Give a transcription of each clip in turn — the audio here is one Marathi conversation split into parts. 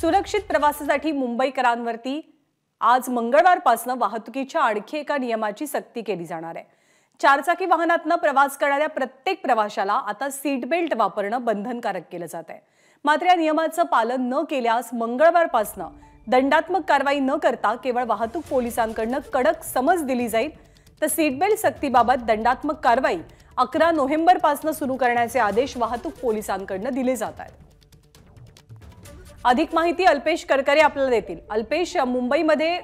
सुरक्षित प्रवासासाठी मुंबईकरांवरती आज मंगळवारपासून वाहतुकीच्या आणखी एका नियमाची सक्ती केली जाणार आहे चारचाकी वाहनातनं प्रवास करणाऱ्या प्रत्येक प्रवाशाला आता सीट बेल्ट वापरणं बंधनकारक केलं जात आहे मात्र या नियमाचं पालन न केल्यास मंगळवारपासनं दंडात्मक कारवाई न करता केवळ वाहतूक पोलिसांकडनं कडक समज दिली जाईल तर सीटबेल्ट सक्तीबाबत दंडात्मक कारवाई अकरा नोव्हेंबरपासून सुरू करण्याचे आदेश वाहतूक पोलिसांकडनं दिले जात आहेत अधिक माहिती अल्पेश करकरे आपल्याला देतील अल्पेश मुंबईमध्ये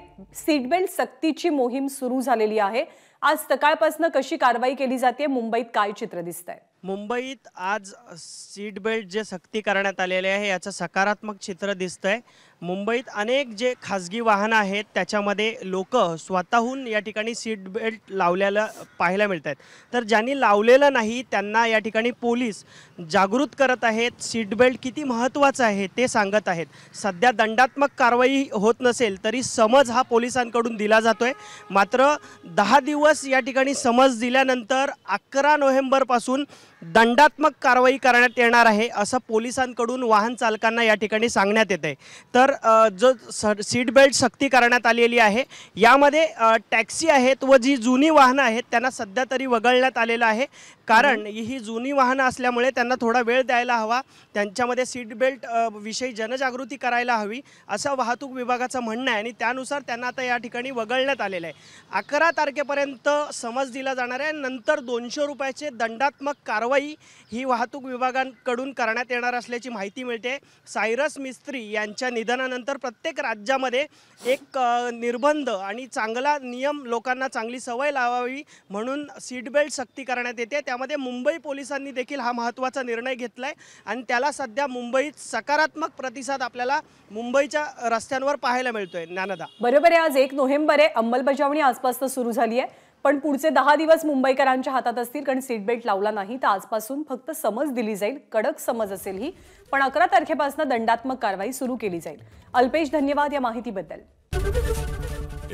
सीट बेल्ट सक्तीची मोहीम सुरू झालेली आहे आज सकाळपासून कशी कारवाई केली जाते मुंबईत काय चित्र दिसत आहे मुंबईत आज सीट बेल्ट जे सक्ती करण्यात आलेले आहे याचं सकारात्मक चित्र दिसतं आहे मुंबईत अनेक जे खाजगी वाहनं आहेत त्याच्यामध्ये लोक स्वतःहून या ठिकाणी सीट बेल्ट लावलेलं पाहायला मिळत आहेत तर ज्यांनी लावलेलं नाही त्यांना या ठिकाणी पोलीस जागृत करत आहेत सीट बेल्ट किती महत्त्वाचं आहे ते सांगत आहेत सध्या दंडात्मक कारवाई होत नसेल तरी समज हा पोलिसांकडून दिला जातो आहे मात्र दहा दिवस या ठिकाणी समज दिल्यानंतर अकरा नोव्हेंबरपासून दंडात्मक कारवाई करण्यात येणार आहे असं पोलिसांकडून वाहन चालकांना या ठिकाणी सांगण्यात येत आहे तर जो स सीट बेल्ट सक्ती करण्यात आलेली आहे यामध्ये टॅक्सी आहेत व जी जुनी वाहनं आहेत त्यांना सध्या तरी वगळण्यात आलेलं आहे कारण ही जुनी वाहनं असल्यामुळे त्यांना थोडा वेळ द्यायला हवा त्यांच्यामध्ये सीट बेल्ट विषयी जनजागृती करायला हवी असं वाहतूक विभागाचं म्हणणं आहे आणि त्यानुसार त्यांना आता या ठिकाणी वगळण्यात आलेलं आहे अकरा तारखेपर्यंत समज दिला जाणार आहे नंतर दोनशे रुपयाचे दंडात्मक कारवाई कारवाई ही वाहतूक विभागांकडून करण्यात येणार असल्याची माहिती मिळते सायरस मिस्त्री यांच्या निधनानंतर प्रत्येक राज्यामध्ये एक निर्बंध आणि चांगला नियम लोकांना चांगली सवय लावावी म्हणून सीट बेल्ट सक्ती करण्यात येते त्यामध्ये मुंबई पोलिसांनी देखील हा महत्त्वाचा निर्णय घेतला आहे आणि त्याला सध्या मुंबईत सकारात्मक प्रतिसाद आपल्याला मुंबईच्या रस्त्यांवर पाहायला मिळतोय ज्ञानदा बरोबर आहे आज एक नोव्हेंबर आहे अंमलबजावणी आजपासून सुरू झाली आहे पण पुढचे दहा दिवस मुंबईकरांच्या हातात असतील कारण सीट बेल्ट लावला नाही तर आजपासून फक्त समज दिली जाईल कडक समज असेल ही पण अकरा तारखेपासून दंडात्मक कारवाई सुरू केली जाईल अल्पेश धन्यवाद या माहितीबद्दल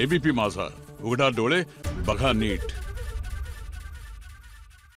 एबीपी माझा उघडा डोळे बघा नीट